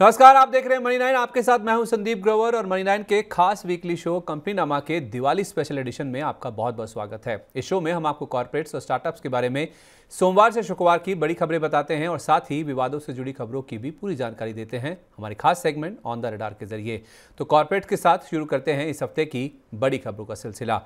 नमस्कार आप देख रहे हैं मनी नाइन आपके साथ मैं हूं संदीप ग्रोवर और मनी नाइन के खास वीकली शो कंपनी नामा के दिवाली स्पेशल एडिशन में आपका बहुत बहुत स्वागत है इस शो में हम आपको कॉर्पोरेट्स और स्टार्टअप्स के बारे में सोमवार से शुक्रवार की बड़ी खबरें बताते हैं और साथ ही विवादों से जुड़ी खबरों की भी पूरी जानकारी देते हैं हमारे खास सेगमेंट ऑन द रडार के जरिए तो कॉरपोरेट के साथ शुरू करते हैं इस हफ्ते की बड़ी खबरों का सिलसिला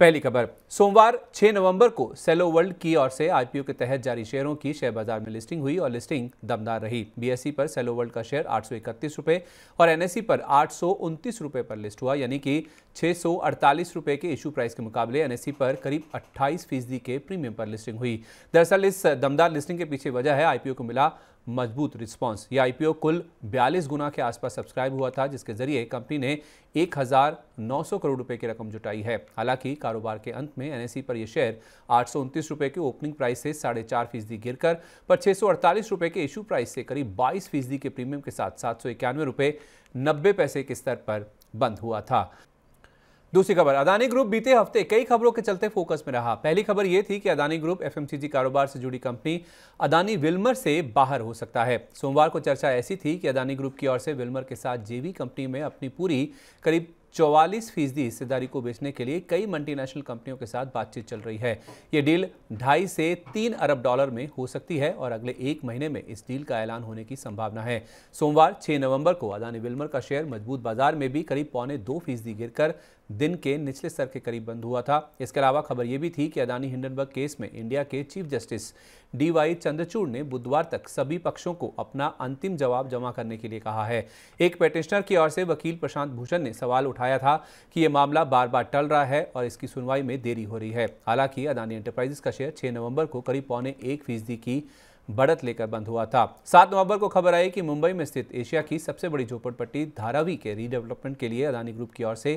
पहली खबर सोमवार 6 नवंबर को सेलो वर्ल्ड की ओर से आईपीओ के तहत जारी शेयरों की शेयर बाजार में लिस्टिंग हुई और लिस्टिंग दमदार रही बीएससी पर सेलो वर्ल्ड का शेयर आठ रुपए और एनएससी पर आठ रुपए पर लिस्ट हुआ यानी कि छः रुपए के इशू प्राइस के मुकाबले एनएससी e पर करीब 28 फीसदी के प्रीमियम पर लिस्टिंग हुई दरअसल इस दमदार लिस्टिंग के पीछे वजह है आईपीओ को मिला मजबूत रिस्पांस यह आईपीओ कुल 42 गुना के आसपास सब्सक्राइब हुआ था जिसके जरिए कंपनी ने 1,900 करोड़ रुपए की रकम जुटाई है हालांकि कारोबार के अंत में एनएससी e पर यह शेयर आठ रुपए के ओपनिंग प्राइस से साढ़े चार फीसदी गिर कर पर रुपए के इशू प्राइस से करीब बाईस फीसदी के प्रीमियम के साथ सात रुपए नब्बे पैसे के स्तर पर बंद हुआ था दूसरी खबर अदानी ग्रुप बीते हफ्ते कई खबरों के चलते फोकस में रहा पहली खबर यह थी कि अदानी ग्रुप एफएमसीजी कारोबार से जुड़ी कंपनी अदानी विल्मर से बाहर हो सकता है सोमवार को चर्चा ऐसी थी कि अदानी ग्रुप की ओर से विल्मर के साथ जेवी कंपनी में अपनी पूरी करीब चौवालीस फीसदी हिस्सेदारी को बेचने के लिए कई मल्टीनेशनल कंपनियों के साथ बातचीत चल रही है ये डील ढाई से तीन अरब डॉलर में हो सकती है और अगले एक महीने में इस डील का ऐलान होने की संभावना है सोमवार 6 नवंबर को अदानी विल्मर का शेयर मजबूत बाजार में भी करीब पौने दो फीसदी गिर दिन के निचले स्तर के करीब बंद हुआ था इसके अलावा खबर यह भी थी कि अदानी हिंडनबर्ग केस में इंडिया के चीफ जस्टिस डीवाई चंद्रचूड़ ने बुधवार तक सभी पक्षों को अपना अंतिम जवाब जमा करने के लिए कहा है एक पेटिशनर की ओर से वकील प्रशांत भूषण ने सवाल उठाया था कि यह मामला बार बार टल रहा है और इसकी सुनवाई में देरी हो रही है हालांकि अदानी एंटरप्राइजेस का शेयर छह नवम्बर को करीब पौने एक फीसदी की बढ़त लेकर बंद हुआ था सात नवंबर को खबर आई कि मुंबई में स्थित एशिया की सबसे बड़ी झोपड़पट्टी धारावी के रीडेवलपमेंट के लिए अदानी ग्रुप की ओर से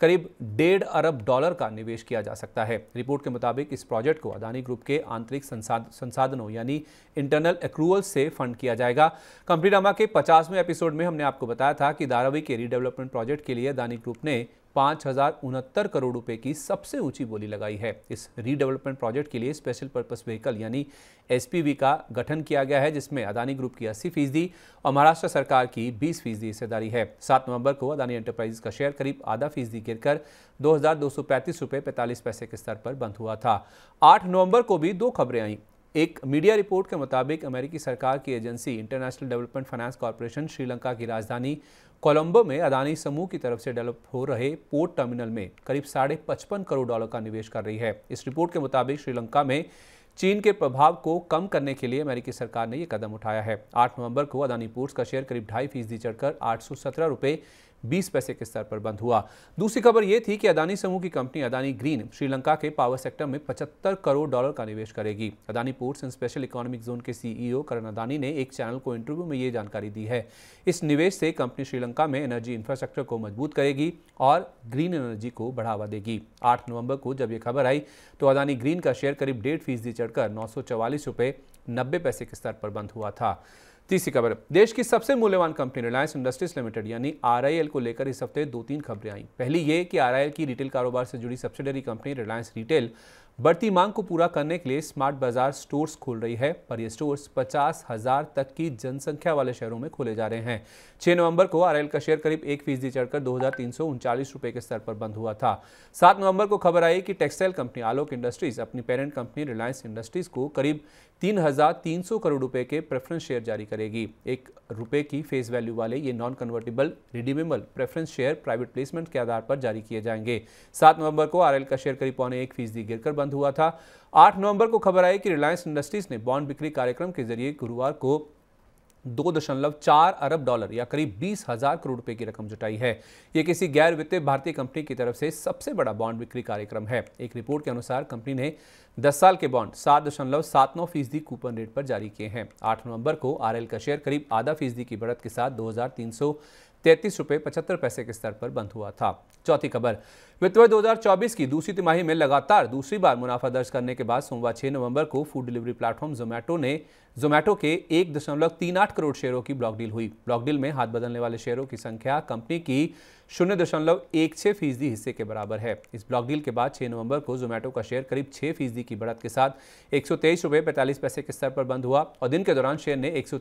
करीब डेढ़ अरब डॉलर का निवेश किया जा सकता है रिपोर्ट के मुताबिक इस प्रोजेक्ट को अदानी ग्रुप के आंतरिक संसाधनों यानी इंटरनल एक्रूवल से फंड किया जाएगा कंपनी के पचासवें एपिसोड में हमने आपको बताया था कि धारावी के रीडेवलपमेंट प्रोजेक्ट के लिए अदानी ग्रुप ने पाँच हजार उनहत्तर करोड़ रुपए की सबसे ऊंची बोली लगाई है इस रीडेवलपमेंट प्रोजेक्ट के लिए स्पेशल पर्पस व्हीकल यानी एसपीवी का गठन किया गया है जिसमें अदानी ग्रुप की अस्सी फीसदी और महाराष्ट्र सरकार की बीस फीसदी हिस्सेदारी है सात नवंबर को अदानी एंटरप्राइजेस का शेयर करीब आधा फीसदी गिर कर हजार दो पैंतालीस पैसे के स्तर पर बंद हुआ था आठ नवम्बर को भी दो खबरें आईं एक मीडिया रिपोर्ट के मुताबिक अमेरिकी सरकार की agency international development finance corporation Sri Lanka की राजधानी कोलंबो में अदानी समूह की तरफ से डेवलप हो रहे पोर्ट टर्मिनल में करीब साढ़े पचपन करोड़ डॉलर का निवेश कर रही है इस रिपोर्ट के मुताबिक श्रीलंका में चीन के प्रभाव को कम करने के लिए अमेरिकी सरकार ने यह कदम उठाया है 8 नवंबर को अदानी पोर्ट्स का शेयर करीब ढाई फीसदी चढ़कर आठ सौ बीस पैसे के स्तर पर बंद हुआ दूसरी खबर यह थी कि अदानी समूह की कंपनी अदानी ग्रीन श्रीलंका के पावर सेक्टर में पचहत्तर करोड़ डॉलर का निवेश करेगी Adani ports and special economic zone के सीईओ करण अदानी ने एक चैनल को इंटरव्यू में ये जानकारी दी है इस निवेश से कंपनी श्रीलंका में एनर्जी इंफ्रास्ट्रक्चर को मजबूत करेगी और ग्रीन एनर्जी को बढ़ावा देगी आठ नवंबर को जब यह खबर आई तो अदानी ग्रीन का शेयर करीब डेढ़ फीसदी चढ़कर नौ सौ नब्बे पैसे के स्तर पर बंद हुआ था तीसरी खबर देश की सबसे मूल्यवान कंपनी रिलायंस इंडस्ट्रीज लिमिटेड यानी आरआईएल को लेकर इस हफ्ते दो तीन खबरें आईं पहली ये कि आरआईएल की रिटेल कारोबार से जुड़ी सब्सिडरी कंपनी रिलायंस रिटेल बढ़ती मांग को पूरा करने के लिए स्मार्ट बाजार स्टोर्स खोल रही है पर ये स्टोर्स पचास हजार तक की जनसंख्या वाले शहरों में खोले जा रहे हैं छह नवंबर को आरएल का शेयर करीब एक फीसदी चढ़कर दो रुपए के स्तर पर बंद हुआ था सात नवंबर को खबर आई कि टेक्सटाइल कंपनी आलोक इंडस्ट्रीज अपनी पेरेंट कंपनी रिलायंस इंडस्ट्रीज को करीब तीन हज़ार तीन सौ करोड़ रुपए के प्रेफरेंस शेयर जारी करेगी एक रुपए की फेस वैल्यू वाले ये non convertible redeemable preference share private placement के आधार पर जारी किए जाएंगे सात नवंबर को आरएल का शेयर करीब पौने एक फीसदी गिरकर बंद हुआ था आठ नवंबर को खबर आई कि रिलायंस इंडस्ट्रीज ने बॉन्ड बिक्री कार्यक्रम के जरिए गुरुवार को दो दशमलव चार अरब डॉलर या करीब बीस हजार करोड़ रुपए की रकम जुटाई है यह किसी गैर वित्तीय भारतीय कंपनी की तरफ से सबसे बड़ा बॉन्ड बिक्री कार्यक्रम है एक रिपोर्ट के अनुसार कंपनी ने दस साल के बॉन्ड सात दशमलव सात नौ फीसदी कूपन रेट पर जारी किए हैं आठ नवंबर को आरएल का शेयर करीब आधा फीसदी की बढ़त के साथ दो हजार तीन सौ तैतीस रुपये पचहत्तर पैसे के स्तर पर बंद हुआ था चौथी खबर वित्त वर्ष दो की दूसरी तिमाही में लगातार दूसरी बार मुनाफा दर्ज करने के बाद सोमवार 6 नवंबर को फूड डिलीवरी प्लेटफॉर्म जोमैटो ने जोमैटो के एक दशमलव तीन आठ करोड़ शेयरों की ब्लॉक डील हुई ब्लॉक डील में हाथ बदलने वाले शेयरों की संख्या कंपनी की शून्य दशमलव एक छह फीसदी हिस्से के बराबर है इस ब्लॉक डील के बाद 6 नवंबर को जोमैटो का शेयर करीब छह फीसदी की बढ़त के साथ एक सौ पैसे के स्तर पर बंद हुआ और दिन के दौरान शेयर ने एक सौ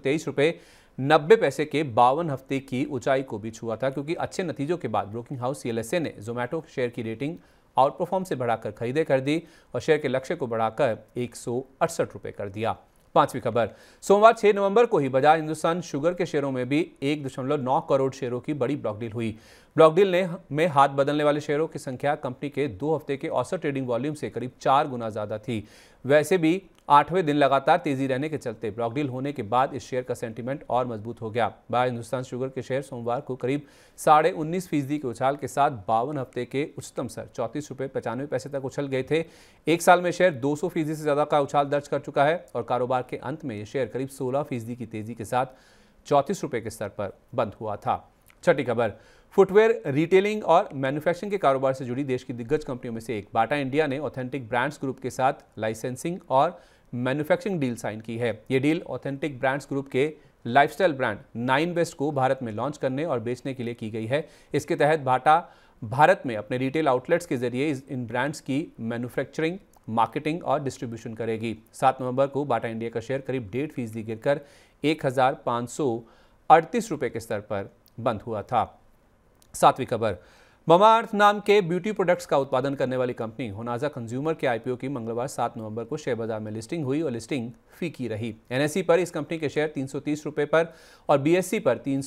नब्बे पैसे के बावन हफ्ते की ऊंचाई को भी छुआ था क्योंकि अच्छे नतीजों के बाद ब्रोकिंग हाउस सीएलएसए ने जोमैटो शेयर शेयर की रेटिंग आउट परफॉर्म से बढ़ाकर खरीदे कर दी और शेयर के लक्ष्य को बढ़ाकर एक सौ कर दिया पांचवी खबर सोमवार 6 नवंबर को ही बजाज हिंदुस्तान शुगर के शेयरों में भी एक दशमलव नौ करोड़ शेयरों की बड़ी ब्लॉक डील हुई ब्लॉक डील ने में हाथ बदलने वाले शेयरों की संख्या कंपनी के दो हफ्ते के औसत ट्रेडिंग वॉल्यूम से करीब चार गुना ज्यादा थी वैसे भी आठवें दिन लगातार तेजी रहने के चलते ब्लॉक डील होने के बाद इस शेयर का सेंटीमेंट और मजबूत हो गया बाय हिंदुस्तान शुगर के शेयर सोमवार को करीब साढ़े उन्नीस फीसदी के उछाल के साथ बावन हफ्ते के उच्चतम स्तर चौंतीस रुपये पचानवे पैसे तक उछल गए थे एक साल में शेयर 200 फीसदी से ज़्यादा का उछाल दर्ज कर चुका है और कारोबार के अंत में ये शेयर करीब सोलह फीसदी की तेजी के साथ चौंतीस रुपये के स्तर पर बंद हुआ था छठी खबर फुटवेयर रिटेलिंग और मैन्युफैक्चरिंग के कारोबार से जुड़ी देश की दिग्गज कंपनियों में से एक बाटा इंडिया ने ऑथेंटिक ब्रांड्स ग्रुप के साथ लाइसेंसिंग और मैन्युफैक्चरिंग डील साइन की है ये डील ऑथेंटिक ब्रांड्स ग्रुप के लाइफस्टाइल ब्रांड नाइन वेस्ट को भारत में लॉन्च करने और बेचने के लिए की गई है इसके तहत बाटा भारत में अपने रिटेल आउटलेट्स के जरिए इन ब्रांड्स की मैन्युफैक्चरिंग मार्केटिंग और डिस्ट्रीब्यूशन करेगी सात नवंबर को बाटा इंडिया का शेयर करीब डेढ़ फीसदी गिरकर एक हज़ार के स्तर पर बंद हुआ था सातवीं खबर ममार्थ नाम के ब्यूटी प्रोडक्ट्स का उत्पादन करने वाली कंपनी होनाजा कंज्यूमर के आईपीओ की मंगलवार 7 नवंबर को शेयर बाजार में लिस्टिंग हुई और लिस्टिंग फीकी रही एनएससी पर इस कंपनी के शेयर तीन रुपए पर और बीएससी पर तीन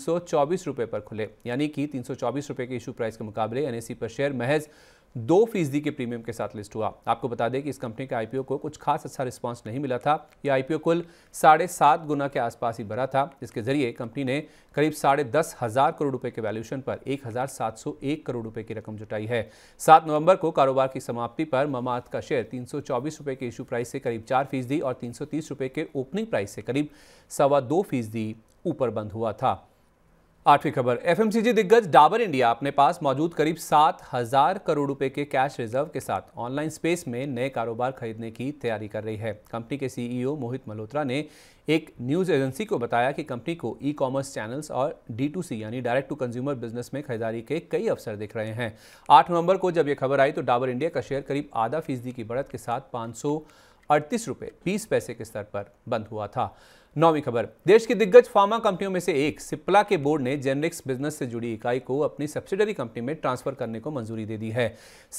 रुपए पर खुले यानी कि तीन रुपए के इशू प्राइस के मुकाबले एनएससी पर शेयर महज दो फीसदी के प्रीमियम के साथ लिस्ट हुआ आपको बता दें कि इस कंपनी के आईपीओ को कुछ खास अच्छा रिस्पांस नहीं मिला था यह आईपीओ कुल साढ़े सात गुना के आसपास ही भरा था जिसके जरिए कंपनी ने करीब साढ़े दस हज़ार करोड़ रुपए के वैल्यूशन पर एक हज़ार सात सौ एक करोड़ रुपए की रकम जुटाई है सात नवंबर को कारोबार की समाप्ति पर ममात का शेयर तीन सौ चौबीस के इशू प्राइस से करीब चार फीसदी और तीन सौ तीस रुपये के ओपनिंग प्राइस से करीब सवा दो फीसदी ऊपर बंद हुआ था आठवीं खबर एफएमसीजी दिग्गज डाबर इंडिया अपने पास मौजूद करीब सात हजार करोड़ रुपए के कैश रिजर्व के साथ ऑनलाइन स्पेस में नए कारोबार खरीदने की तैयारी कर रही है कंपनी के सीईओ e मोहित मल्होत्रा ने एक न्यूज़ एजेंसी को बताया कि कंपनी को ई कॉमर्स चैनल्स और डी टू सी यानी डायरेक्ट टू कंज्यूमर बिजनेस में खरीदारी के कई अवसर दिख रहे हैं आठ नवंबर को जब यह खबर आई तो डाबर इंडिया का शेयर करीब आधा फीसदी की बढ़त के साथ पाँच सौ अड़तीस रुपये बीस पैसे के स्तर पर बंद हुआ था नौवीं खबर देश की दिग्गज फार्मा कंपनियों में से एक सिप्ला के बोर्ड ने जेनरिक्स बिजनेस से जुड़ी इकाई को अपनी सब्सिडरी कंपनी में ट्रांसफर करने को मंजूरी दे दी है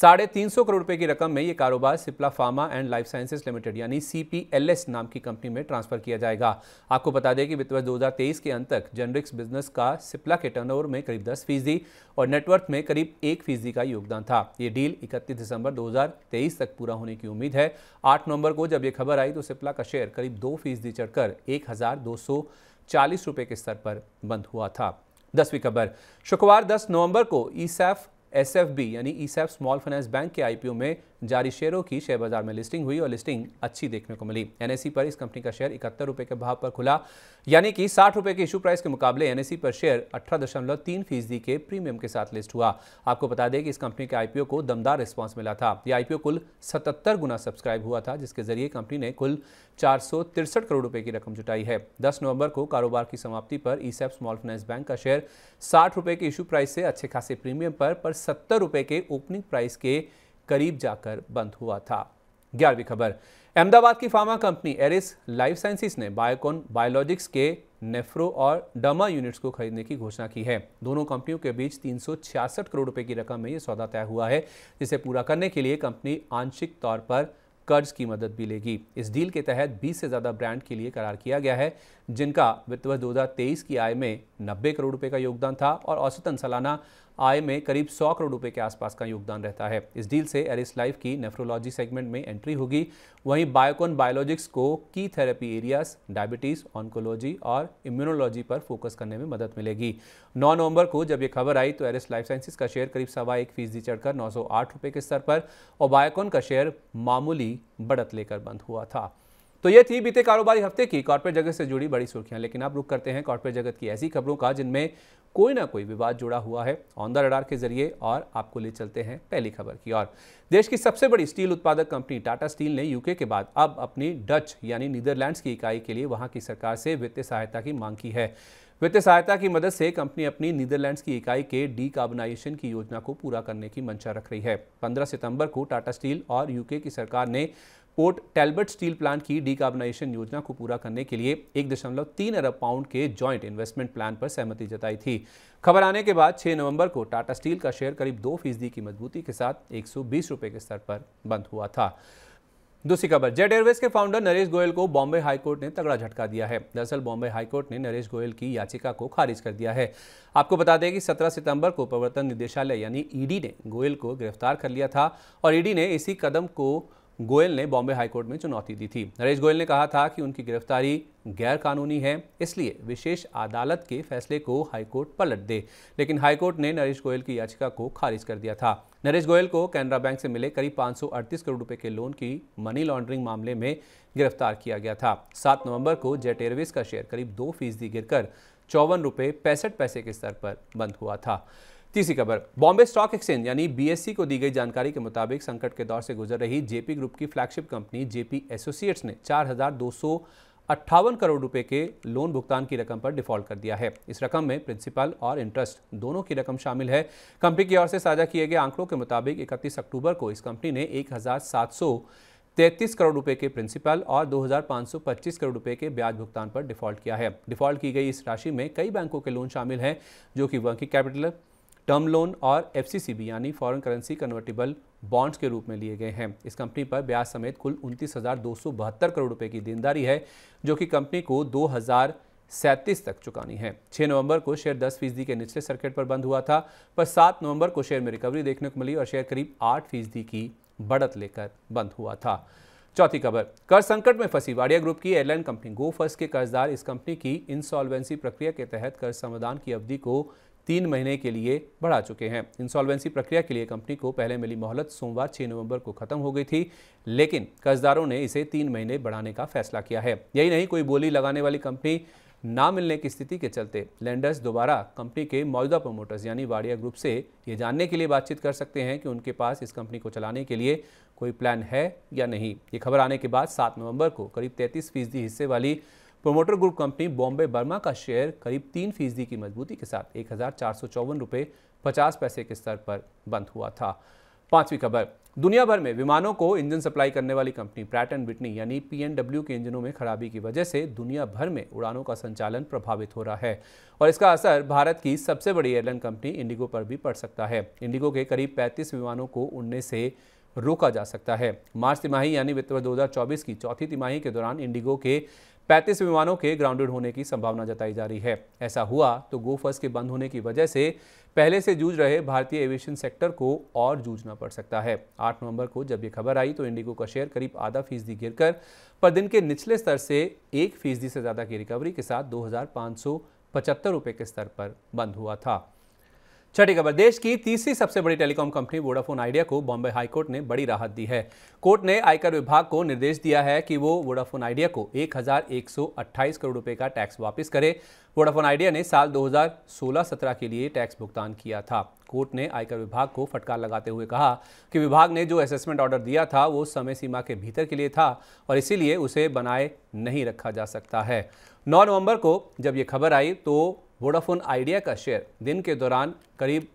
साढ़े तीन सौ करोड़ रुपए की रकम में यह कारोबार Cipla pharma and life sciences limited यानी सीपीएलएस नाम की कंपनी में ट्रांसफर किया जाएगा आपको बता दें कि वित्त वर्ष तेईस के अंत तक जेनरिक्स बिजनेस का सिप्ला के टर्नओवर में करीब दस फीसदी और नेटवर्थ में करीब एक फीसदी का योगदान था ये डील इकतीस दिसंबर तेईस तक पूरा होने की उम्मीद है आठ नवंबर को जब यह खबर आई तो सिप्ला का शेयर करीब दो फीसदी चढ़कर एक एक रुपए के स्तर पर बंद हुआ था दसवीं खबर शुक्रवार 10 नवंबर को ईसैफ एसएफबी यानी ईसैफ स्मॉल फाइनेंस बैंक के आईपीओ में जारी शेयरों की शेयर बाजार में लिस्टिंग हुई और लिस्टिंग अच्छी देखने को मिली एनएससी पर इस कंपनी का शेयर इकहत्तर रुपये के भाव पर खुला यानी कि साठ रुपये के इशू प्राइस के मुकाबले एनएससी पर शेयर अठारह दशमलव तीन फीसदी के प्रीमियम के साथ लिस्ट हुआ आपको बता दें कि इस कंपनी के आईपीओ को दमदार रिस्पॉन्स मिला था यह आईपीओ कुल सतहत्तर गुना सब्सक्राइब हुआ था जिसके जरिए कंपनी ने कुल चार करोड़ रुपये की रकम जुटाई है दस नवंबर को कारोबार की समाप्ति पर ईसेप स्मॉल फाइनेंस बैंक का शेयर साठ रुपये के इशू प्राइस से अच्छे खासे प्रीमियम पर पर सत्तर रुपये के ओपनिंग प्राइस के करीब जाकर बंद हुआ था ग्यारहवीं खबर अहमदाबाद की pharma company Eris life sciences ने बायोकॉन बायोलॉजिक्स के नेफ्रो और डमा यूनिट्स को खरीदने की घोषणा की है दोनों कंपनियों के बीच तीन करोड़ रुपए की रकम में यह सौदा तय हुआ है जिसे पूरा करने के लिए कंपनी आंशिक तौर पर कर्ज की मदद भी लेगी इस डील के तहत 20 से ज़्यादा ब्रांड के लिए करार किया गया है जिनका वित्त वर्ष दो की आय में 90 करोड़ रुपए का योगदान था और औसतन सालाना आय में करीब 100 करोड़ रुपए के आसपास का योगदान रहता है इस डील से एरिस लाइफ की नेफ्रोलॉजी सेगमेंट में एंट्री होगी वहीं बायोकॉन बायोलॉजिक्स को की थेरेपी एरियाज डायबिटीज़ ऑनकोलॉजी और इम्यूनोलॉजी पर फोकस करने में मदद मिलेगी नौ नवंबर को जब यह खबर आई तो एरिस लाइफ साइंसिस का शेयर करीब सवा एक फीसदी चढ़कर नौ रुपए के स्तर पर और बायोकॉन का शेयर मामूली बढ़त लेकर बंद हुआ था तो ये थी बीते कारोबारी हफ्ते की कॉर्पोरेट जगत से जुड़ी बड़ी सुर्खियां लेकिन अब रुक करते हैं कॉर्पोरेट जगत की ऐसी खबरों का जिनमें कोई ना कोई विवाद जुड़ा हुआ है ऑन द रडार के जरिए और आपको ले चलते हैं पहली खबर की ओर देश की सबसे बड़ी स्टील उत्पादक कंपनी टाटा स्टील ने यूके के बाद अब अपनी डच यानी नीदरलैंड्स की इकाई के लिए वहां की सरकार से वित्तीय सहायता की मांग की है वित्तीय सहायता की मदद से कंपनी अपनी नीदरलैंड्स की इकाई के डीकार्बनाइजेशन की योजना को पूरा करने की मंशा रख रही है 15 सितंबर को टाटा स्टील और यूके की सरकार ने पोर्ट टेलबर्ट स्टील प्लांट की डीकार्बोनाइजेशन योजना को पूरा करने के लिए एक दशमलव तीन अरब पाउंड के जॉइंट इन्वेस्टमेंट प्लान पर सहमति जताई थी खबर आने के बाद 6 नवंबर को टाटा स्टील का शेयर करीब दो फीसदी की मजबूती के साथ एक सौ के स्तर पर बंद हुआ था दूसरी खबर जेट एयरवेज के फाउंडर नरेश गोयल को बॉम्बे हाईकोर्ट ने तगड़ा झटका दिया है दरअसल बॉम्बे हाईकोर्ट ने नरेश गोयल की याचिका को खारिज कर दिया है आपको बता दें कि 17 सितंबर को प्रवर्तन निदेशालय यानी ईडी ने गोयल को गिरफ्तार कर लिया था और ईडी ने इसी कदम को गोयल ने बॉम्बे हाईकोर्ट में चुनौती दी थी नरेश गोयल ने कहा था कि उनकी गिरफ्तारी गैरकानूनी है इसलिए विशेष अदालत के फैसले को हाईकोर्ट पलट दे लेकिन हाईकोर्ट ने नरेश गोयल की याचिका को खारिज कर दिया था नरेश गोयल को कैनरा बैंक से मिले करीब 538 करोड़ रुपए के लोन की मनी लॉन्ड्रिंग मामले में गिरफ्तार किया गया था सात नवंबर को जेट एयरवेज का शेयर करीब दो फीसदी कर चौवन रुपये पैंसठ पैसे के स्तर पर बंद हुआ था तीसरी खबर बॉम्बे स्टॉक एक्सचेंज यानी बीएससी e को दी गई जानकारी के मुताबिक संकट के दौर से गुजर रही जेपी ग्रुप की फ्लैगशिप कंपनी जेपी एसोसिएट्स ने चार अट्ठावन करोड़ रुपए के लोन भुगतान की रकम पर डिफॉल्ट कर दिया है इस रकम में प्रिंसिपल और इंटरेस्ट दोनों की रकम शामिल है कंपनी की ओर से साझा किए गए आंकड़ों के मुताबिक इकतीस अक्टूबर को इस कंपनी ने एक तैंतीस करोड़ रुपए के प्रिंसिपल और 2,525 करोड़ रुपए के ब्याज भुगतान पर डिफॉल्ट किया है डिफॉल्ट की गई इस राशि में कई बैंकों के लोन शामिल हैं जो कि वर्किंग कैपिटल टर्म लोन और एफ यानी फॉरेन करेंसी कन्वर्टेबल बॉन्ड्स के रूप में लिए गए हैं इस कंपनी पर ब्याज समेत कुल उनतीस करोड़ रुपए की देनदारी है जो कि कंपनी को दो सैंतीस तक चुकानी है 6 नवंबर को शेयर 10 फीसदी के निचले सर्किट पर बंद हुआ था पर 7 नवंबर को शेयर में रिकवरी देखने को मिली और शेयर करीब 8 फीसदी की बढ़त लेकर बंद हुआ था चौथी खबर कर संकट में फंसी वाडिया ग्रुप की एयरलाइन कंपनी गो फर्स्ट के कर्जदार इस कंपनी की इंसॉल्वेंसी प्रक्रिया के तहत कर समाधान की अवधि को तीन महीने के लिए बढ़ा चुके हैं इंसॉल्वेंसी प्रक्रिया के लिए कंपनी को पहले मिली मोहलत सोमवार 6 नवंबर को खत्म हो गई थी लेकिन कर्जदारों ने इसे तीन महीने बढ़ाने का फैसला किया है यही नहीं कोई बोली लगाने वाली कंपनी ना मिलने की स्थिति के चलते लैंडर्स दोबारा कंपनी के मौजूदा प्रमोटर्स यानी वाडिया ग्रुप से ये जानने के लिए बातचीत कर सकते हैं कि उनके पास इस कंपनी को चलाने के लिए कोई प्लान है या नहीं ये खबर आने के बाद सात नवंबर को करीब तैंतीस फीसदी हिस्से वाली promoter group company Bombay Burmah का शेयर करीब तीन फीसदी की मजबूती के साथ एक हज़ार चार सौ चौवन पचास पैसे के स्तर पर बंद हुआ था पांचवी खबर दुनिया भर में विमानों को इंजन सप्लाई करने वाली कंपनी प्रैट एंड विटनी यानी पीएनडब्ल्यू के इंजनों में खराबी की वजह से दुनिया भर में उड़ानों का संचालन प्रभावित हो रहा है और इसका असर भारत की सबसे बड़ी एयरलाइन कंपनी इंडिगो पर भी पड़ सकता है इंडिगो के करीब 35 विमानों को उड़ने से रोका जा सकता है मार्च तिमाही यानी वित्त वर्ष दो की चौथी तिमाही के दौरान इंडिगो के 35 विमानों के ग्राउंडेड होने की संभावना जताई जा रही है ऐसा हुआ तो गोफर्स के बंद होने की वजह से पहले से जूझ रहे भारतीय एविएशन सेक्टर को और जूझना पड़ सकता है 8 नवंबर को जब ये खबर आई तो इंडिगो का शेयर करीब आधा फीसदी गिरकर पर दिन के निचले स्तर से एक फीसदी से ज़्यादा की रिकवरी के साथ दो हज़ार के स्तर पर बंद हुआ था छठी खबर देश की तीसरी सबसे बड़ी टेलीकॉम कंपनी वोडाफोन आइडिया को बॉम्बे हाईकोर्ट ने बड़ी राहत दी है कोर्ट ने आयकर विभाग को निर्देश दिया है कि वो वोडाफोन आइडिया को 1128 करोड़ रुपए का टैक्स वापस करे वोडाफोन आइडिया ने साल 2016-17 के लिए टैक्स भुगतान किया था कोर्ट ने आयकर विभाग को फटकार लगाते हुए कहा कि विभाग ने जो असेसमेंट ऑर्डर दिया था वो समय सीमा के भीतर के लिए था और इसीलिए उसे बनाए नहीं रखा जा सकता है नौ नवंबर को जब ये खबर आई तो वोडाफोन आइडिया का शेयर दिन के दौरान करीब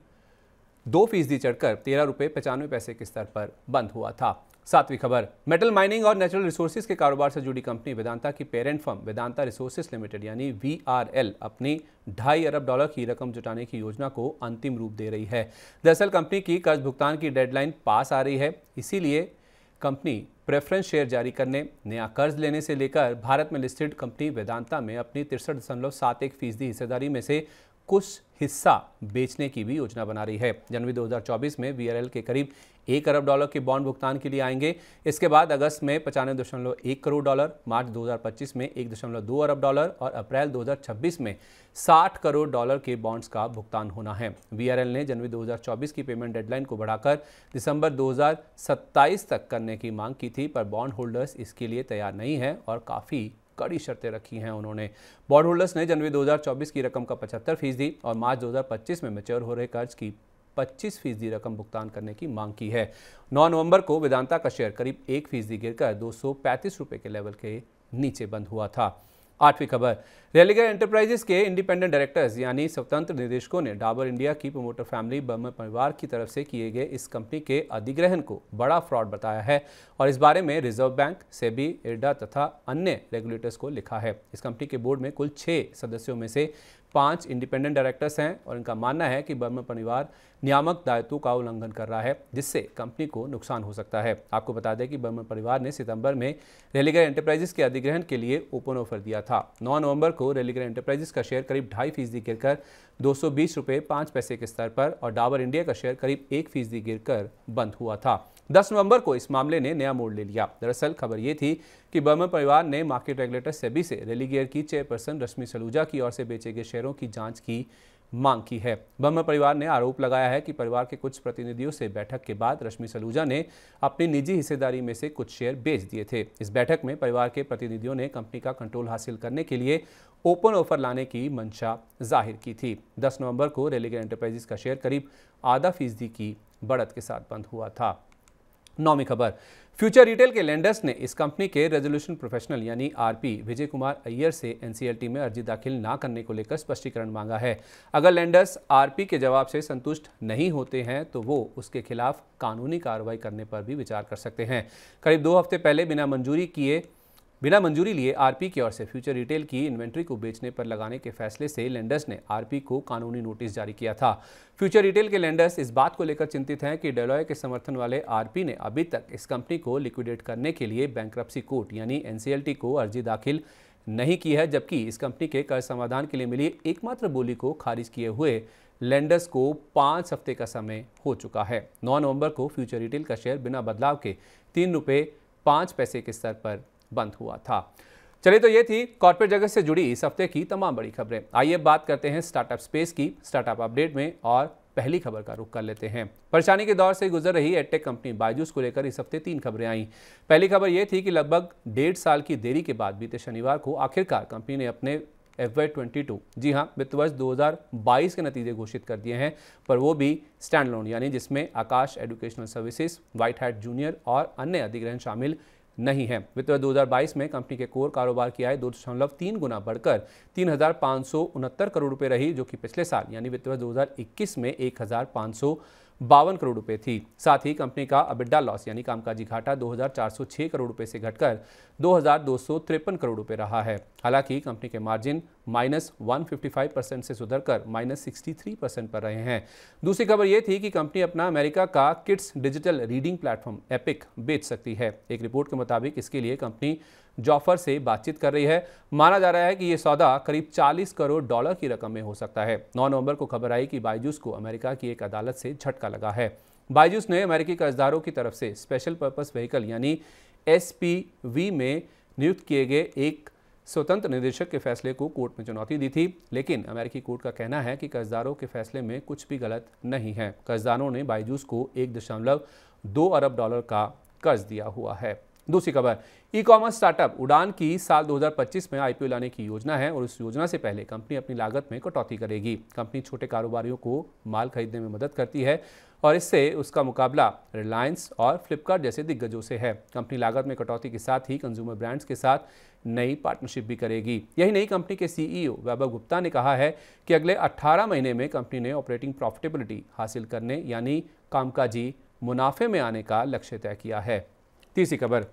दो फीसदी चढ़कर तेरह रुपये पचानवे पैसे के स्तर पर बंद हुआ था सातवीं खबर मेटल माइनिंग और नेचुरल रिसोर्सेज के कारोबार से जुड़ी कंपनी वेदांता की parent firm Vedanta resources limited यानी वी अपनी ढाई अरब डॉलर की रकम जुटाने की योजना को अंतिम रूप दे रही है दरअसल कंपनी की कर्ज भुगतान की डेडलाइन पास आ रही है इसीलिए कंपनी प्रेफरेंस शेयर जारी करने नया कर्ज लेने से लेकर भारत में लिस्टेड कंपनी वेदांता में अपनी तिरसठ दशमलव सात एक फीसदी हिस्सेदारी में से कुछ हिस्सा बेचने की भी योजना बना रही है जनवरी 2024 में वीआरएल के करीब एक अरब डॉलर के बॉन्ड भुगतान के लिए आएंगे इसके बाद अगस्त में पचानवे दशमलव एक करोड़ डॉलर मार्च 2025 में एक दशमलव दो अरब डॉलर और अप्रैल 2026 में 60 करोड़ डॉलर के बॉन्ड्स का भुगतान होना है वीआरएल ने जनवरी 2024 की पेमेंट डेडलाइन को बढ़ाकर दिसंबर 2027 तक करने की मांग की थी पर बॉन्ड होल्डर्स इसके लिए तैयार नहीं है और काफ़ी कड़ी शर्तें रखी हैं उन्होंने बॉन्ड होल्डर्स ने जनवरी 2024 की रकम का पचहत्तर फीसदी और मार्च 2025 में मेच्योर हो रहे कर्ज की 25 फीसदी रकम भुगतान करने की मांग की है 9 नवंबर को वेदांता का शेयर करीब एक फीसदी गिर कर दो रुपए के लेवल के नीचे बंद हुआ था आठवीं खबर रेलीगढ़ एंटरप्राइजेस के इंडिपेंडेंट डायरेक्टर्स यानी स्वतंत्र निदेशकों ने डाबर इंडिया की प्रमोटर फैमिली बर्मा परिवार की तरफ से किए गए इस कंपनी के अधिग्रहण को बड़ा फ्रॉड बताया है और इस बारे में रिजर्व बैंक सेबी इरडा तथा अन्य रेगुलेटर्स को लिखा है इस कंपनी के बोर्ड में कुल छह सदस्यों में से पांच इंडिपेंडेंट डायरेक्टर्स हैं और इनका मानना है कि बर्मा परिवार नियामक दायित्व का उल्लंघन कर रहा है जिससे कंपनी को नुकसान हो सकता है आपको बता दें कि बर्मा परिवार ने सितंबर में रेलीगर एंटरप्राइजेस के अधिग्रहण के लिए ओपन ऑफर दिया था 9 नवंबर को रेलीगर एंटरप्राइजेस का शेयर करीब ढाई फीसदी कर दो सौ पैसे के स्तर पर और डाबर इंडिया का शेयर करीब एक फीसदी गिरकर बंद हुआ था 10 नवंबर को इस मामले ने नया मोड़ ले लिया दरअसल खबर ये थी कि बर्मा परिवार ने मार्केट रेगुलेटर सेबी से रेलीगेयर की चेयरपर्सन रश्मि सलूजा की ओर से बेचे गए शेयरों की जाँच की मांग की है ब्रह्म परिवार ने आरोप लगाया है कि परिवार के कुछ प्रतिनिधियों से बैठक के बाद रश्मि सलूजा ने अपनी निजी हिस्सेदारी में से कुछ शेयर बेच दिए थे इस बैठक में परिवार के प्रतिनिधियों ने कंपनी का कंट्रोल हासिल करने के लिए ओपन ऑफर लाने की मंशा जाहिर की थी 10 नवंबर को रेलीगेयर एंटरप्राइजेस का शेयर करीब आधा फीसदी की बढ़त के साथ बंद हुआ था नौवीं खबर फ्यूचर रिटेल के लेंडर्स ने इस कंपनी के रेजोल्यूशन प्रोफेशनल यानी आरपी विजय कुमार अय्यर से एनसीएलटी में अर्जी दाखिल ना करने को लेकर स्पष्टीकरण मांगा है अगर लेंडर्स आरपी के जवाब से संतुष्ट नहीं होते हैं तो वो उसके खिलाफ कानूनी कार्रवाई करने पर भी विचार कर सकते हैं करीब दो हफ्ते पहले बिना मंजूरी किए बिना मंजूरी लिए आरपी की ओर से फ्यूचर रिटेल की इन्वेंट्री को बेचने पर लगाने के फैसले से लेंडर्स ने आरपी को कानूनी नोटिस जारी किया था फ्यूचर रिटेल के लेंडर्स इस बात को लेकर चिंतित हैं कि डेलॉय के समर्थन वाले आरपी ने अभी तक इस कंपनी को लिक्विडेट करने के लिए बैंक कोर्ट यानी एनसीएलटी को अर्जी दाखिल नहीं की है जबकि इस कंपनी के कर्ज समाधान के लिए मिली एकमात्र बोली को खारिज किए हुए लेंडर्स को पाँच हफ्ते का समय हो चुका है नौ नवंबर को फ्यूचर रिटेल का शेयर बिना बदलाव के तीन रुपये पाँच पैसे के स्तर पर बंद हुआ था चलिए तो ये थी कॉर्पोरेट जगत से जुड़ी इस हफ्ते की तमाम बड़ी खबरें आइए बात करते हैं स्टार्टअप स्पेस की स्टार्टअप अपडेट में और पहली खबर का रुख कर लेते हैं परेशानी के दौर से गुजर रही एडटेक कंपनी बायजूस को लेकर इस हफ्ते तीन खबरें आईं पहली खबर ये थी कि लगभग डेढ़ साल की देरी के बाद बीते शनिवार को आखिरकार कंपनी ने अपने एफ वाई जी हाँ वित्त वर्ष 2022 के नतीजे घोषित कर दिए हैं पर वो भी स्टैंड लोन यानी जिसमें Aakash educational services white hat junior और अन्य अधिग्रहण शामिल नहीं है वित्त वर्ष दो में कंपनी के कोर कारोबार की आय दो दशमलव तीन गुना बढ़कर तीन हजार सौ उनहत्तर करोड़ रुपए रही जो कि पिछले साल यानी वित्त वर्ष दो में एक हजार सौ बावन करोड़ रुपए थी साथ ही कंपनी का अबिड्डा लॉस यानी कामकाजी घाटा 2406 करोड़ रुपए से घटकर दो करोड़ रुपए रहा है हालांकि कंपनी के मार्जिन माइनस वन परसेंट से सुधरकर माइनस सिक्सटी परसेंट पर रहे हैं दूसरी खबर यह थी कि कंपनी अपना अमेरिका का kids digital reading platform Epic बेच सकती है एक रिपोर्ट के मुताबिक इसके लिए कंपनी जॉफर से बातचीत कर रही है माना जा रहा है कि यह सौदा करीब 40 करोड़ डॉलर की रकम में हो सकता है 9 नवंबर को खबर आई कि बायजूस को अमेरिका की एक अदालत से झटका लगा है बायजूस ने अमेरिकी कर्जदारों की तरफ से स्पेशल पर्पस व्हीकल यानी एस में नियुक्त किए गए एक स्वतंत्र निदेशक के फैसले को कोर्ट में चुनौती दी थी लेकिन अमेरिकी कोर्ट का कहना है कि कर्जदारों के फैसले में कुछ भी गलत नहीं है कर्जदारों ने बायजूस को एक दशमलव दो अरब डॉलर का कर्ज दिया हुआ है दूसरी खबर ई कॉमर्स स्टार्टअप उड़ान की साल 2025 में आईपीओ लाने की योजना है और इस योजना से पहले कंपनी अपनी लागत में कटौती करेगी कंपनी छोटे कारोबारियों को माल खरीदने में मदद करती है और इससे उसका मुकाबला रिलायंस और फ्लिपकार्ट जैसे दिग्गजों से है कंपनी लागत में कटौती के साथ ही कंज्यूमर ब्रांड्स के साथ नई पार्टनरशिप भी करेगी यही नई कंपनी के सीईओ e वैभव गुप्ता ने कहा है कि अगले 18 महीने में कंपनी ने ऑपरेटिंग प्रॉफिटेबिलिटी हासिल करने यानी कामकाजी मुनाफे में आने का लक्ष्य तय किया है तीसरी खबर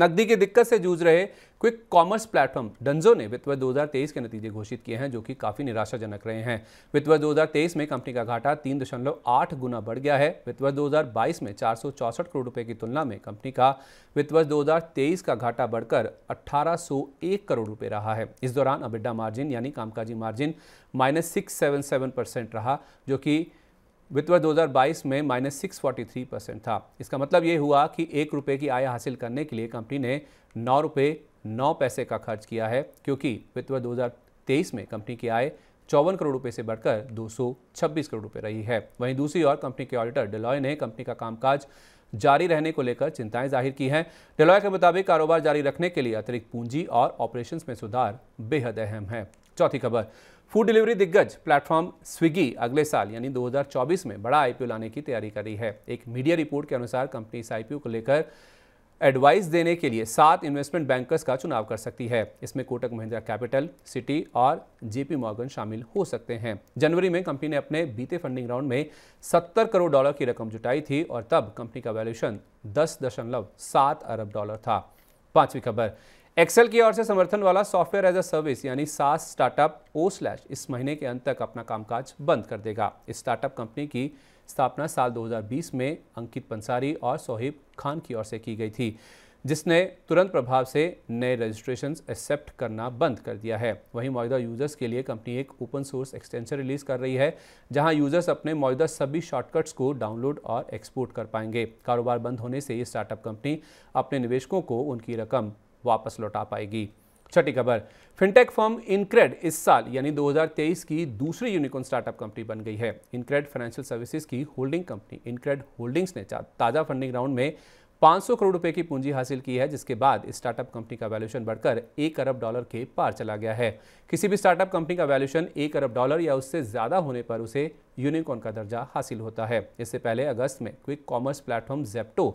नकदी की दिक्कत से जूझ रहे क्विक कॉमर्स प्लेटफॉर्म डंजो ने वित्त वर्ष 2023 के नतीजे घोषित किए हैं जो कि काफ़ी निराशाजनक रहे हैं वित्त वर्ष 2023 में कंपनी का घाटा तीन दशमलव आठ गुना बढ़ गया है वित्त वर्ष 2022 में चार करोड़ रुपए की तुलना में कंपनी का वित्त वर्ष 2023 का घाटा बढ़कर 1801 करोड़ रुपए रहा है इस दौरान अबिड्डा मार्जिन यानी कामकाजी मार्जिन माइनस सिक्स रहा जो कि वित्त वर्ष दो में माइनस सिक्स परसेंट था इसका मतलब ये हुआ कि एक रुपये की आय हासिल करने के लिए कंपनी ने नौ रुपये नौ पैसे का खर्च किया है क्योंकि वित्त वर्ष दो में कंपनी की आय चौवन करोड़ रुपए से बढ़कर 226 करोड़ रुपए रही है वहीं दूसरी ओर कंपनी के ऑडिटर डेलॉय ने कंपनी का कामकाज जारी रहने को लेकर चिंताएं जाहिर की हैं डेलॉय के मुताबिक कारोबार जारी रखने के लिए अतिरिक्त पूंजी और ऑपरेशंस में सुधार बेहद अहम है चौथी खबर फूड डिलीवरी दिग्गज प्लेटफॉर्म स्विगी अगले साल यानी 2024 में बड़ा आईपीओ लाने की तैयारी कर रही है एक मीडिया रिपोर्ट के अनुसार कंपनी इस आईपीओ को लेकर एडवाइस देने के लिए सात इन्वेस्टमेंट बैंकर्स का चुनाव कर सकती है इसमें कोटक महिंद्रा कैपिटल सिटी और जेपी मॉर्गन शामिल हो सकते हैं जनवरी में कंपनी ने अपने बीते फंडिंग राउंड में 70 करोड़ डॉलर की रकम जुटाई थी और तब कंपनी का वैल्यूशन दस दशमलव सात अरब डॉलर था पांचवी खबर एक्सेल की ओर से समर्थन वाला सॉफ्टवेयर एज अ सर्विस यानी सास स्टार्टअप ओ स्लैश इस महीने के अंत तक अपना कामकाज बंद कर देगा इस स्टार्टअप कंपनी की स्थापना साल 2020 में अंकित पंसारी और सोहेब खान की ओर से की गई थी जिसने तुरंत प्रभाव से नए रजिस्ट्रेशन एक्सेप्ट करना बंद कर दिया है वहीं मौजूदा यूज़र्स के लिए कंपनी एक ओपन सोर्स एक्सटेंशन रिलीज़ कर रही है जहां यूज़र्स अपने मौजूदा सभी शॉर्टकट्स को डाउनलोड और एक्सपोर्ट कर पाएंगे कारोबार बंद होने से ये स्टार्टअप कंपनी अपने निवेशकों को उनकी रकम वापस लौटा पाएगी छठी खबर फिनटेक फर्म इनक्रेड इस साल यानी 2023 की दूसरी यूनिकॉर्न स्टार्टअप कंपनी बन गई है इनक्रेड फाइनेंशियल सर्विसेज की होल्डिंग कंपनी इनक्रेड होल्डिंग्स ने ताज़ा फंडिंग राउंड में 500 करोड़ रुपए की पूंजी हासिल की है जिसके बाद स्टार्टअप कंपनी का वैल्यूशन बढ़कर एक अरब डॉलर के पार चला गया है किसी भी स्टार्टअप कंपनी का वैल्यूशन एक अरब डॉलर या उससे ज़्यादा होने पर उसे यूनिकॉर्न का दर्जा हासिल होता है इससे पहले अगस्त में quick commerce platform Zepto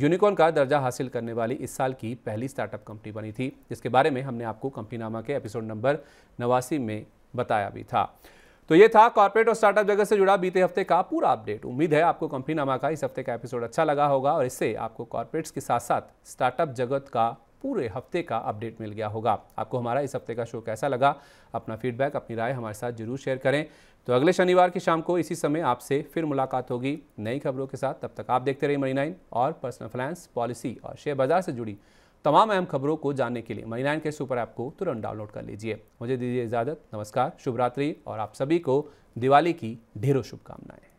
unicorn का दर्जा हासिल करने वाली इस साल की पहली स्टार्टअप कंपनी बनी थी जिसके बारे में हमने आपको कंपनी नामा के एपिसोड नंबर नवासी में बताया भी था तो ये था कॉर्पोरेट और स्टार्टअप जगत से जुड़ा बीते हफ्ते का पूरा अपडेट उम्मीद है आपको कंपनी नामा का इस हफ्ते का एपिसोड अच्छा लगा होगा और इससे आपको कॉर्पोरेट्स के साथ साथ स्टार्टअप जगत का पूरे हफ्ते का अपडेट मिल गया होगा आपको हमारा इस हफ्ते का शो कैसा लगा अपना फीडबैक अपनी राय हमारे साथ जरूर शेयर करें तो अगले शनिवार की शाम को इसी समय आपसे फिर मुलाकात होगी नई खबरों के साथ तब तक आप देखते रहिए मनी नाइन और पर्सनल फाइनेंस पॉलिसी और शेयर बाजार से जुड़ी तमाम अहम खबरों को जानने के लिए मनी नाइन के सुपर ऐप को तुरंत डाउनलोड कर लीजिए मुझे दीजिए इजाज़त नमस्कार शुभरात्रि और आप सभी को दिवाली की ढेरों शुभकामनाएं